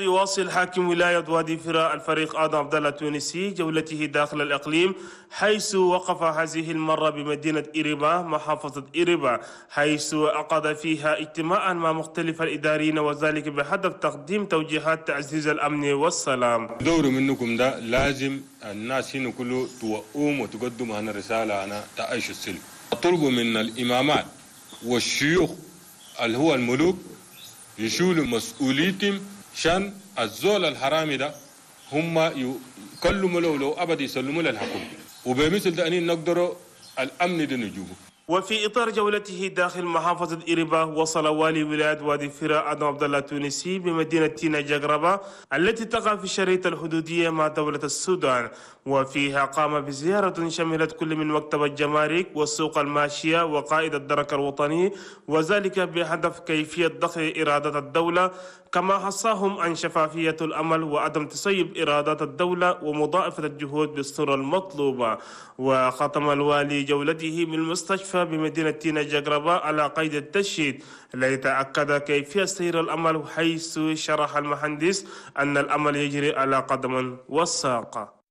يواصل حاكم ولاية وادي فراء الفريق آدم عبد الله التونسي جولته داخل الإقليم حيث وقف هذه المرة بمدينة إربا محافظة إربا حيث عقد فيها اجتماعا مع مختلف الإداريين وذلك بهدف تقديم توجيهات تعزيز الأمن والسلام دور منكم ده لازم الناس هنا كله توقوم وتقدم هنا رسالة أنا تعيش السلم أطلبوا من الإمامات والشيوخ اللي هو الملوك يشولوا مسؤوليتهم شان الزول الحرامي ده هم يكلموا له لو ابدا يسلموا للحكومه وبمثل ده اني نقدروا الامن ده نجوبه وفي إطار جولته داخل محافظة إربا وصل والي ولاية وادي فراء ادم عبد الله التونسي بمدينة نجاقربة التي تقع في الشريط الحدودية مع دولة السودان وفيها قام بزيارة شملت كل من مكتب الجمارك والسوق الماشية وقائد الدرك الوطني وذلك بهدف كيفية ضخ ايرادات الدولة كما حصاهم عن شفافية الأمل وعدم تصيب إيرادات الدولة ومضاعفة الجهود بالصورة المطلوبة وختم الوالي جولته بالمستشفى المستشفى بمدينة جقرباء على قيد التشييد ليتأكد كيفية سير الأمل حيث شرح المهندس أن الأمل يجري على قدم وساق